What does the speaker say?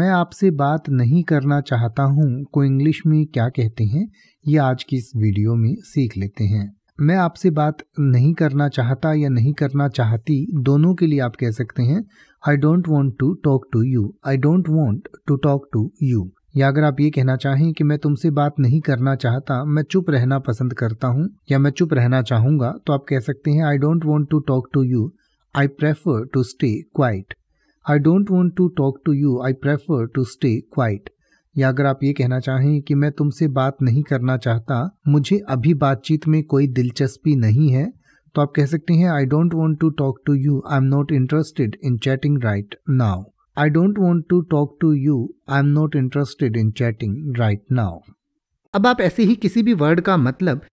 मैं आपसे बात नहीं करना चाहता हूँ को इंग्लिश में क्या कहते हैं ये आज की इस वीडियो में सीख लेते हैं मैं आपसे बात नहीं करना चाहता या नहीं करना चाहती दोनों के लिए आप कह सकते हैं I don't want to talk to you I don't want to talk to you या अगर आप ये कहना चाहें कि मैं तुमसे बात नहीं करना चाहता मैं चुप रहना पसंद करता हूँ या मैं चुप रहना चाहूंगा तो आप कह सकते हैं I don't want to talk to you I prefer to stay quiet I don't want to talk to you I prefer to stay quiet या अगर आप ये कहना चाहें कि मैं तुमसे बात नहीं करना चाहता मुझे अभी बातचीत में कोई दिलचस्पी नहीं है तो आप कह सकते हैं I don't want to talk to you I am not interested in chatting right now I don't want to talk to you I am not interested in chatting right now अब आप ऐसे ही किसी भी वर्ड का मतलब